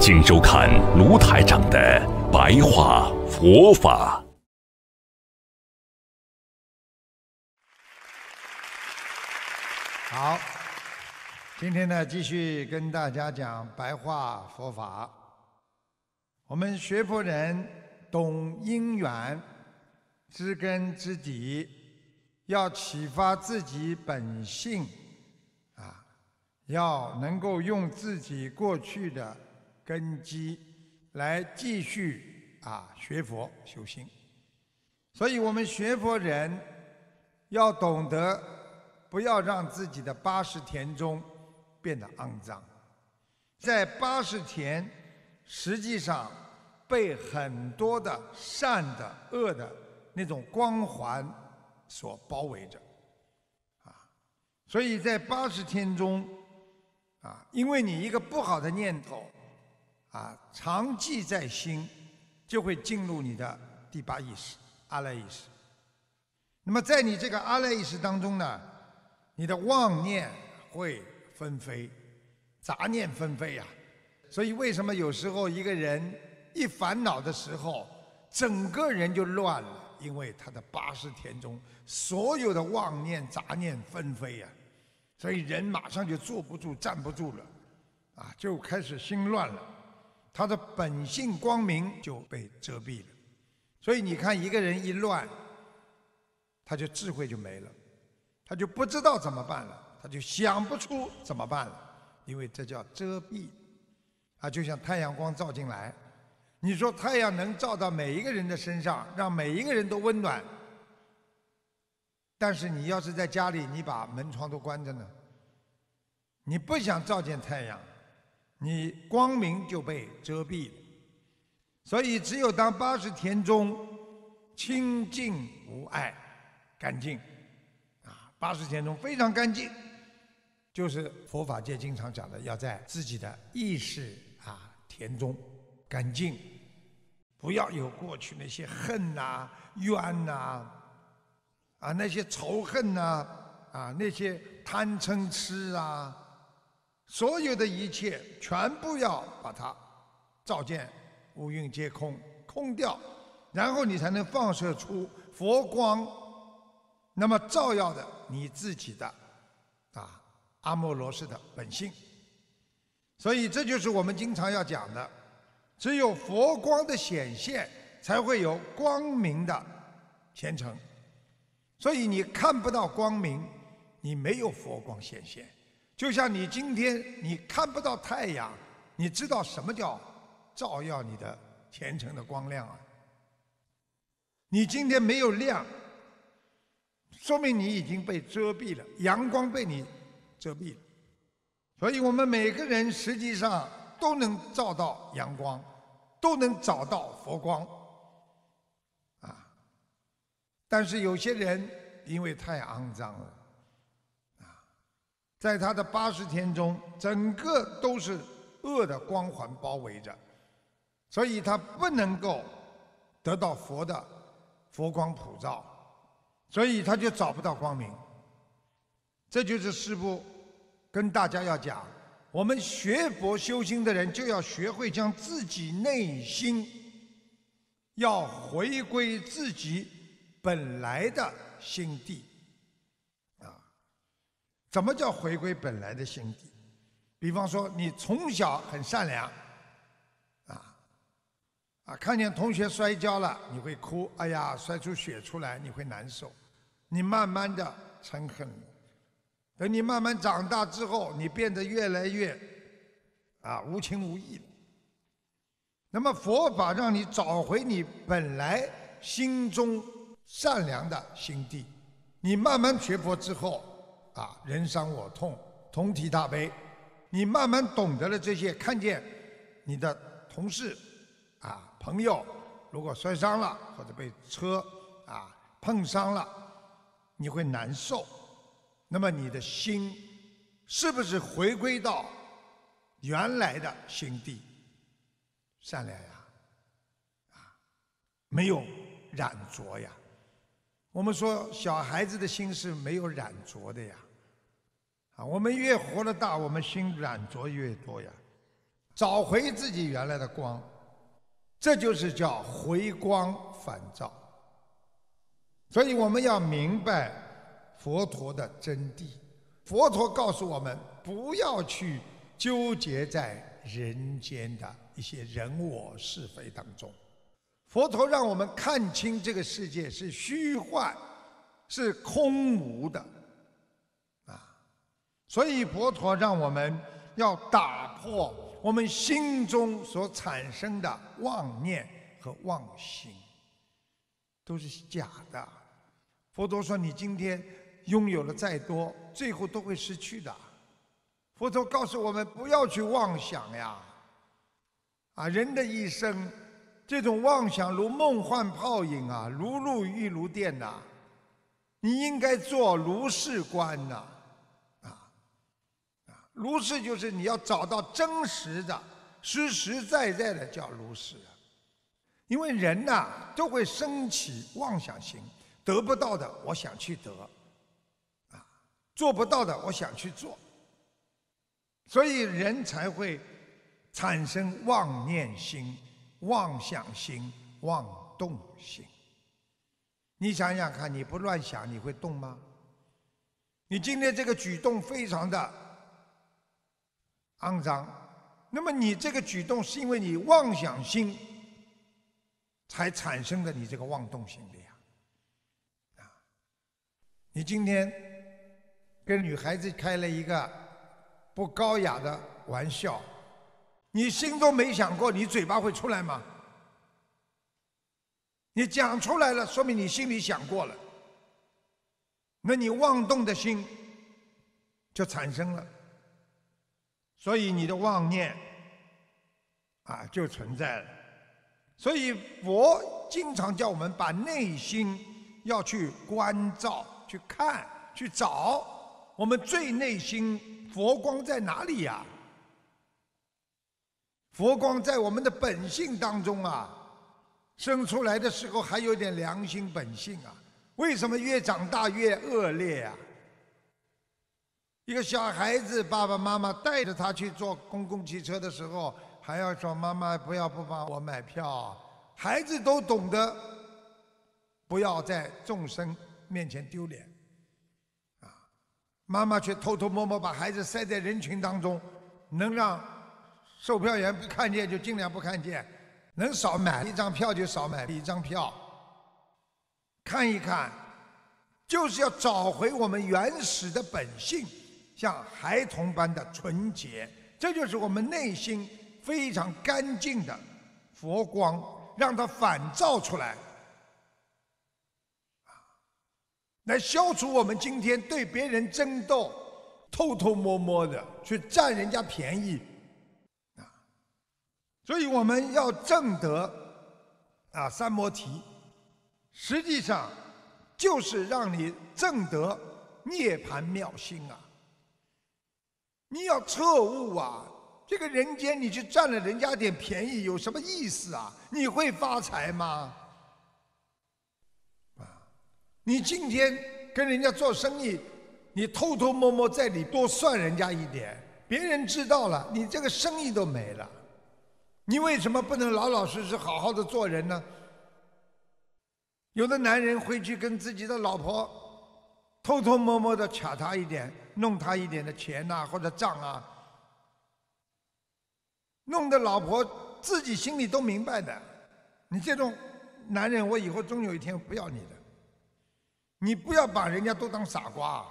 请收看卢台长的白话佛法。好，今天呢，继续跟大家讲白话佛法。我们学佛人懂因缘，知根知底，要启发自己本性，啊，要能够用自己过去的。根基来继续啊学佛修心，所以我们学佛人要懂得不要让自己的八十天中变得肮脏，在八十天实际上被很多的善的恶的那种光环所包围着啊，所以在八十天中啊，因为你一个不好的念头。啊，常记在心，就会进入你的第八意识阿赖意识。那么，在你这个阿赖意识当中呢，你的妄念会纷飞，杂念纷飞呀。所以，为什么有时候一个人一烦恼的时候，整个人就乱了？因为他的八识田中所有的妄念杂念纷飞呀，所以人马上就坐不住、站不住了，啊，就开始心乱了。他的本性光明就被遮蔽了，所以你看，一个人一乱，他就智慧就没了，他就不知道怎么办了，他就想不出怎么办了，因为这叫遮蔽。啊，就像太阳光照进来，你说太阳能照到每一个人的身上，让每一个人都温暖。但是你要是在家里，你把门窗都关着呢，你不想照见太阳。你光明就被遮蔽了，所以只有当八十田中清净无碍、干净啊，八十田中非常干净，就是佛法界经常讲的，要在自己的意识啊田中干净，不要有过去那些恨呐、怨呐啊那些仇恨呐啊那些贪嗔痴啊。所有的一切全部要把它照见，五蕴皆空，空掉，然后你才能放射出佛光，那么照耀的你自己的啊阿莫罗氏的本性。所以这就是我们经常要讲的，只有佛光的显现，才会有光明的前程。所以你看不到光明，你没有佛光显现。就像你今天你看不到太阳，你知道什么叫照耀你的前程的光亮啊？你今天没有亮，说明你已经被遮蔽了，阳光被你遮蔽了。所以我们每个人实际上都能照到阳光，都能找到佛光啊！但是有些人因为太肮脏了。在他的八十天中，整个都是恶的光环包围着，所以他不能够得到佛的佛光普照，所以他就找不到光明。这就是师傅跟大家要讲，我们学佛修心的人就要学会将自己内心要回归自己本来的心地。怎么叫回归本来的心地？比方说，你从小很善良，啊啊，看见同学摔跤了，你会哭，哎呀，摔出血出来，你会难受。你慢慢的嗔恨等你慢慢长大之后，你变得越来越啊无情无义那么佛法让你找回你本来心中善良的心地，你慢慢学佛之后。啊，人伤我痛，同体大悲。你慢慢懂得了这些，看见你的同事啊、朋友如果摔伤了或者被车啊碰伤了，你会难受。那么你的心是不是回归到原来的心地善良呀？啊，没有染浊呀。我们说小孩子的心是没有染浊的呀。啊，我们越活得大，我们心染着越多呀。找回自己原来的光，这就是叫回光返照。所以我们要明白佛陀的真谛。佛陀告诉我们，不要去纠结在人间的一些人我是非当中。佛陀让我们看清这个世界是虚幻，是空无的。所以佛陀让我们要打破我们心中所产生的妄念和妄心，都是假的。佛陀说：“你今天拥有了再多，最后都会失去的。”佛陀告诉我们不要去妄想呀，啊，人的一生这种妄想如梦幻泡影啊，如露亦如电呐。你应该做如是观呐。如是就是你要找到真实的、实实在在的叫如啊。因为人呐都会升起妄想心，得不到的我想去得，啊，做不到的我想去做，所以人才会产生妄念心、妄想心、妄动心。你想想看，你不乱想，你会动吗？你今天这个举动非常的。肮脏，那么你这个举动是因为你妄想心才产生的，你这个妄动心理啊！啊，你今天跟女孩子开了一个不高雅的玩笑，你心中没想过，你嘴巴会出来吗？你讲出来了，说明你心里想过了，那你妄动的心就产生了。所以你的妄念啊就存在了。所以佛经常叫我们把内心要去关照、去看、去找，我们最内心佛光在哪里呀？佛光在我们的本性当中啊，生出来的时候还有点良心本性啊，为什么越长大越恶劣啊？一个小孩子，爸爸妈妈带着他去坐公共汽车的时候，还要说：“妈妈，不要不帮我买票。”孩子都懂得，不要在众生面前丢脸，啊，妈妈却偷偷摸摸把孩子塞在人群当中，能让售票员不看见就尽量不看见，能少买一张票就少买一张票。看一看，就是要找回我们原始的本性。像孩童般的纯洁，这就是我们内心非常干净的佛光，让它反照出来，啊，来消除我们今天对别人争斗、偷偷摸摸的去占人家便宜，啊，所以我们要正得啊三摩提，实际上就是让你正得涅盘妙心啊。你要彻悟啊！这个人间，你去占了人家点便宜，有什么意思啊？你会发财吗？啊！你今天跟人家做生意，你偷偷摸摸在里多算人家一点，别人知道了，你这个生意都没了。你为什么不能老老实实好好的做人呢？有的男人回去跟自己的老婆偷偷摸摸的卡他一点。弄他一点的钱呐，或者账啊，弄得老婆自己心里都明白的。你这种男人，我以后终有一天不要你的。你不要把人家都当傻瓜。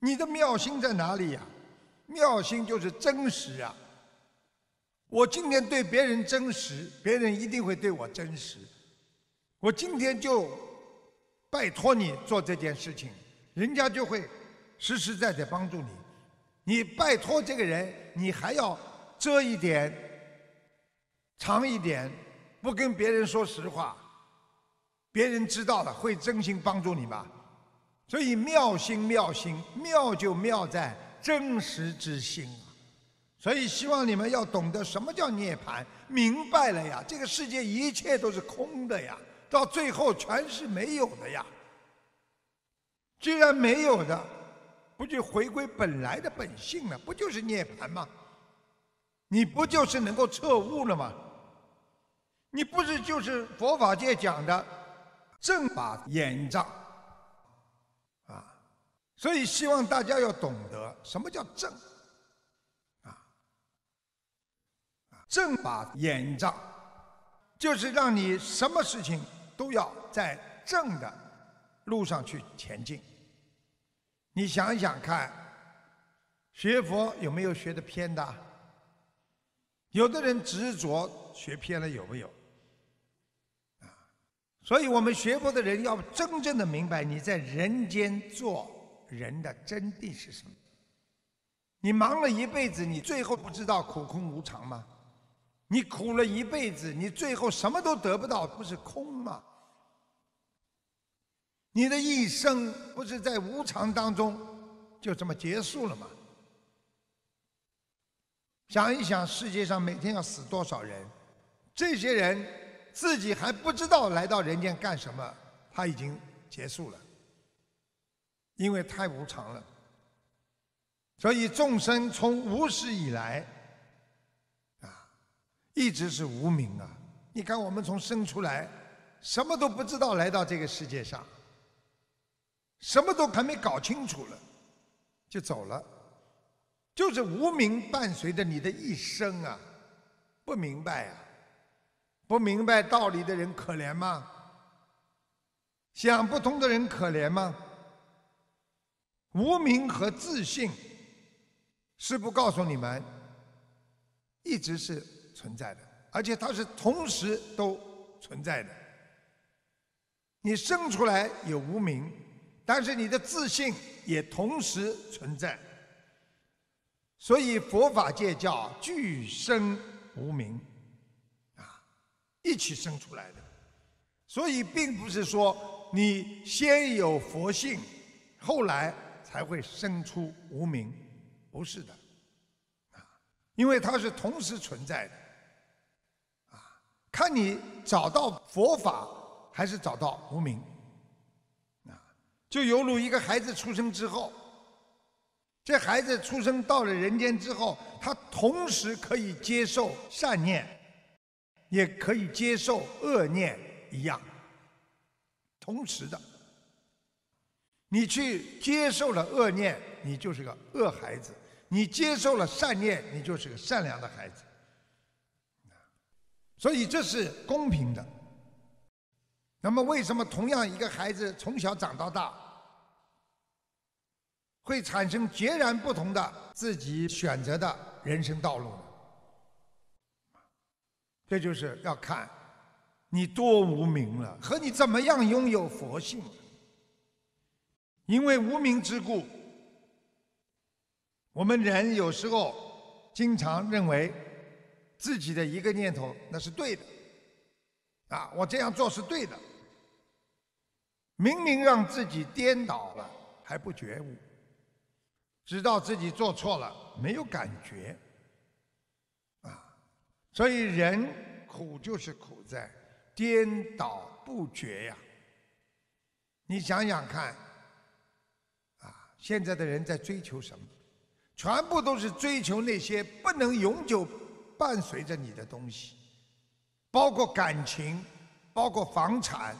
你的妙心在哪里呀？妙心就是真实啊。我今天对别人真实，别人一定会对我真实。我今天就拜托你做这件事情，人家就会。实实在在帮助你，你拜托这个人，你还要遮一点、藏一点，不跟别人说实话，别人知道了会真心帮助你吗？所以妙心妙心妙就妙在真实之心啊！所以希望你们要懂得什么叫涅槃，明白了呀！这个世界一切都是空的呀，到最后全是没有的呀。既然没有的，不就回归本来的本性了？不就是涅槃吗？你不就是能够彻悟了吗？你不是就是佛法界讲的正法眼障啊？所以希望大家要懂得什么叫正啊！正法眼障，就是让你什么事情都要在正的路上去前进。你想想看，学佛有没有学的偏的？有的人执着学偏了，有没有？啊，所以我们学佛的人要真正的明白你在人间做人的真谛是什么。你忙了一辈子，你最后不知道苦空无常吗？你苦了一辈子，你最后什么都得不到，不是空吗？你的一生不是在无常当中就这么结束了吗？想一想，世界上每天要死多少人？这些人自己还不知道来到人间干什么，他已经结束了，因为太无常了。所以众生从无始以来，啊，一直是无名啊。你看，我们从生出来，什么都不知道，来到这个世界上。什么都还没搞清楚了，就走了，就是无名伴随着你的一生啊！不明白呀，不明白道理的人可怜吗？想不通的人可怜吗？无名和自信是不告诉你们，一直是存在的，而且它是同时都存在的。你生出来有无名。但是你的自信也同时存在，所以佛法界叫俱生无名，啊，一起生出来的，所以并不是说你先有佛性，后来才会生出无名，不是的，啊，因为它是同时存在的，啊，看你找到佛法还是找到无名。就犹如一个孩子出生之后，这孩子出生到了人间之后，他同时可以接受善念，也可以接受恶念一样。同时的，你去接受了恶念，你就是个恶孩子；你接受了善念，你就是个善良的孩子。所以这是公平的。那么为什么同样一个孩子从小长到大？会产生截然不同的自己选择的人生道路，这就是要看你多无名了，和你怎么样拥有佛性。因为无名之故，我们人有时候经常认为自己的一个念头那是对的，啊，我这样做是对的，明明让自己颠倒了，还不觉悟。知道自己做错了，没有感觉，啊，所以人苦就是苦在颠倒不觉呀。你想想看，啊，现在的人在追求什么？全部都是追求那些不能永久伴随着你的东西，包括感情，包括房产，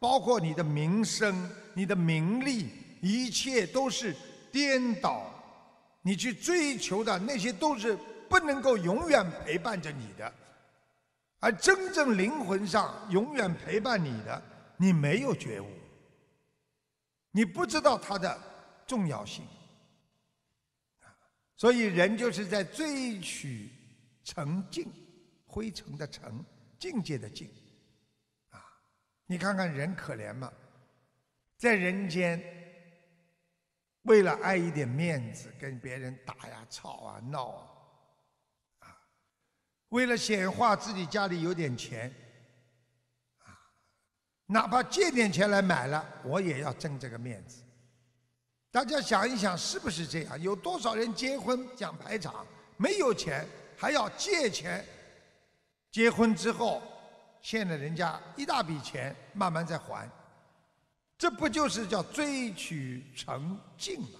包括你的名声、你的名利，一切都是。颠倒，你去追求的那些都是不能够永远陪伴着你的，而真正灵魂上永远陪伴你的，你没有觉悟，你不知道它的重要性，所以人就是在追取、澄净，灰尘的澄，境界的境，啊，你看看人可怜吗？在人间。为了爱一点面子，跟别人打呀、吵啊、闹啊，啊，为了显化自己家里有点钱，啊，哪怕借点钱来买了，我也要争这个面子。大家想一想，是不是这样？有多少人结婚讲排场，没有钱还要借钱，结婚之后，欠了人家一大笔钱，慢慢再还。这不就是叫追取成境吗？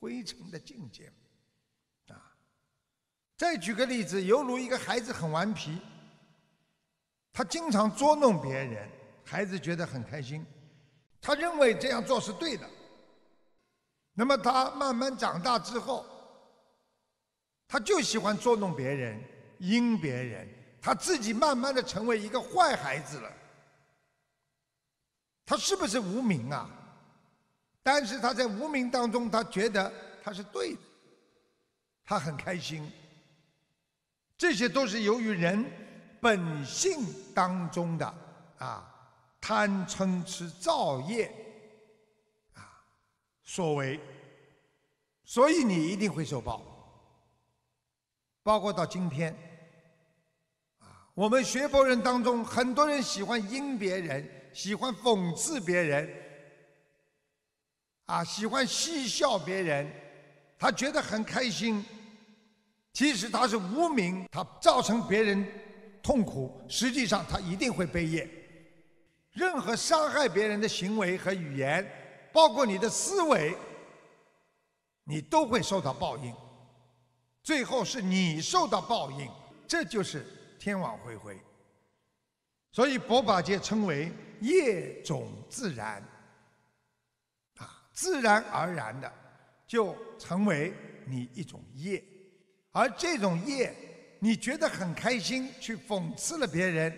归尘的境界吗？啊！再举个例子，犹如一个孩子很顽皮，他经常捉弄别人，孩子觉得很开心，他认为这样做是对的。那么他慢慢长大之后，他就喜欢捉弄别人、阴别人，他自己慢慢的成为一个坏孩子了。他是不是无名啊？但是他在无名当中，他觉得他是对的，他很开心。这些都是由于人本性当中的啊贪嗔痴造业啊所为，所以你一定会受报。包括到今天啊，我们学佛人当中，很多人喜欢因别人。喜欢讽刺别人，啊，喜欢嬉笑别人，他觉得很开心。其实他是无名，他造成别人痛苦，实际上他一定会背业。任何伤害别人的行为和语言，包括你的思维，你都会受到报应。最后是你受到报应，这就是天网恢恢。所以，佛法界称为。业种自然，啊，自然而然的就成为你一种业，而这种业，你觉得很开心，去讽刺了别人，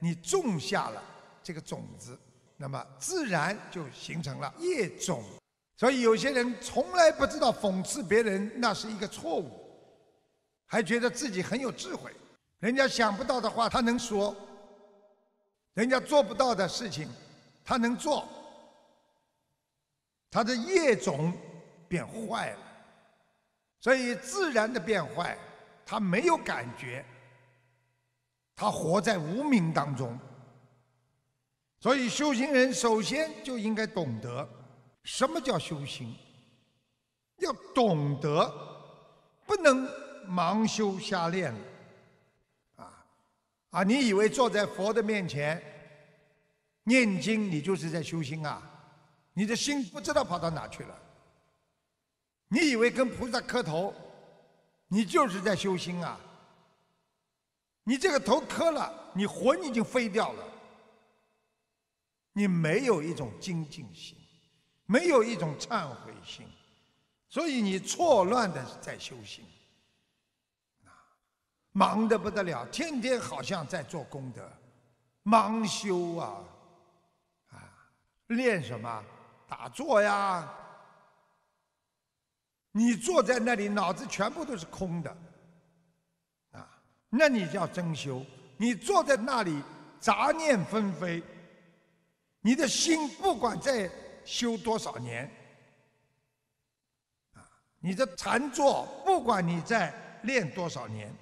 你种下了这个种子，那么自然就形成了业种。所以有些人从来不知道讽刺别人那是一个错误，还觉得自己很有智慧，人家想不到的话他能说。人家做不到的事情，他能做，他的业种变坏了，所以自然的变坏，他没有感觉，他活在无名当中。所以修行人首先就应该懂得什么叫修行，要懂得不能盲修瞎练。啊，你以为坐在佛的面前念经，你就是在修心啊？你的心不知道跑到哪去了。你以为跟菩萨磕头，你就是在修心啊？你这个头磕了，你魂已经飞掉了。你没有一种精进心，没有一种忏悔心，所以你错乱的在修行。忙得不得了，天天好像在做功德，忙修啊，啊，练什么打坐呀？你坐在那里，脑子全部都是空的，啊，那你叫真修，你坐在那里杂念纷飞，你的心不管在修多少年，啊，你的禅坐不管你在练多少年。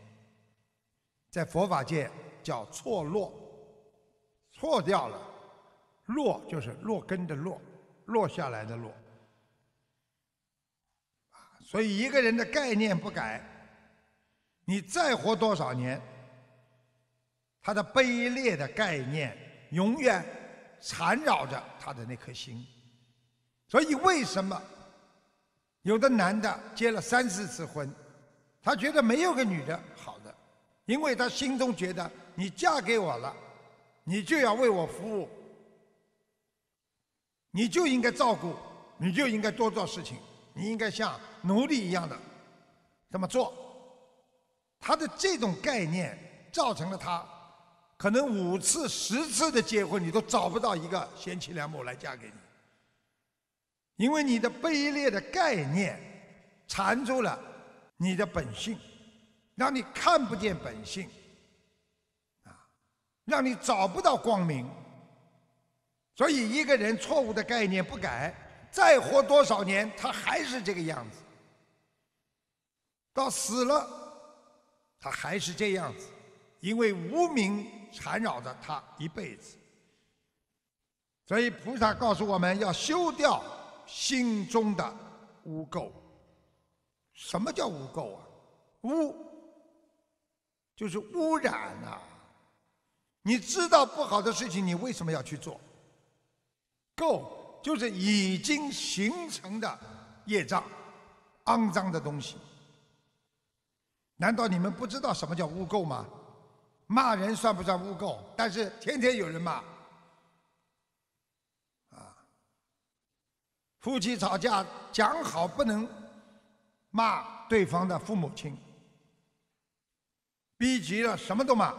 在佛法界叫错落，错掉了，落就是落根的落，落下来的落。所以一个人的概念不改，你再活多少年，他的卑劣的概念永远缠绕着他的那颗心。所以为什么有的男的结了三四次婚，他觉得没有个女的。因为他心中觉得你嫁给我了，你就要为我服务，你就应该照顾，你就应该多做事情，你应该像奴隶一样的这么做。他的这种概念造成了他可能五次十次的结婚，你都找不到一个贤妻良母来嫁给你，因为你的卑劣的概念缠住了你的本性。让你看不见本性，啊，让你找不到光明。所以一个人错误的概念不改，再活多少年他还是这个样子，到死了他还是这样子，因为无名缠绕着他一辈子。所以菩萨告诉我们要修掉心中的污垢。什么叫污垢啊？污。就是污染啊！你知道不好的事情，你为什么要去做？垢就是已经形成的业障、肮脏的东西。难道你们不知道什么叫污垢吗？骂人算不算污垢？但是天天有人骂啊！夫妻吵架讲好不能骂对方的父母亲。逼急了，什么都骂。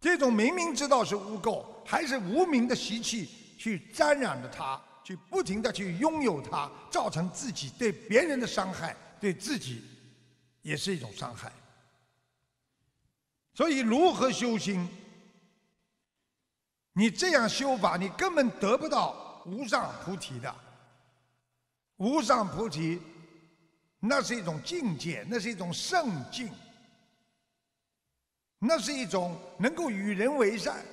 这种明明知道是污垢，还是无名的习气去沾染着它，去不停的去拥有它，造成自己对别人的伤害，对自己也是一种伤害。所以，如何修心？你这样修法，你根本得不到无上菩提的。无上菩提，那是一种境界，那是一种圣境。那是一种能够与人为善，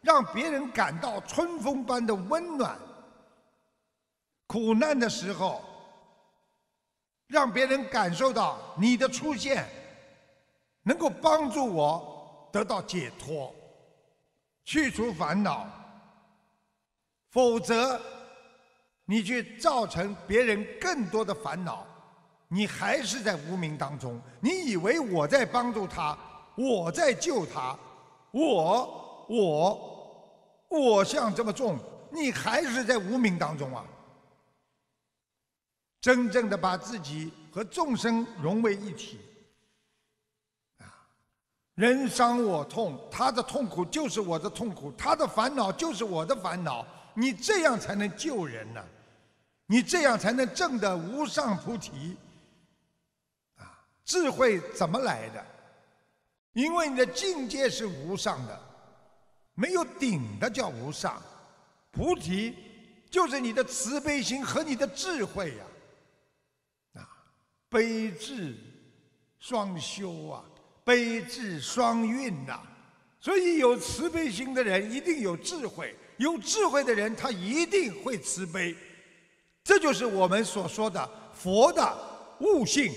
让别人感到春风般的温暖。苦难的时候，让别人感受到你的出现，能够帮助我得到解脱，去除烦恼。否则，你去造成别人更多的烦恼，你还是在无名当中。你以为我在帮助他。我在救他，我我我像这么重，你还是在无名当中啊！真正的把自己和众生融为一体啊！人伤我痛，他的痛苦就是我的痛苦，他的烦恼就是我的烦恼。你这样才能救人呢，你这样才能证得无上菩提啊！智慧怎么来的？因为你的境界是无上的，没有顶的叫无上菩提，就是你的慈悲心和你的智慧呀，啊，悲智双修啊，悲智双运呐。所以有慈悲心的人一定有智慧，有智慧的人他一定会慈悲，这就是我们所说的佛的悟性。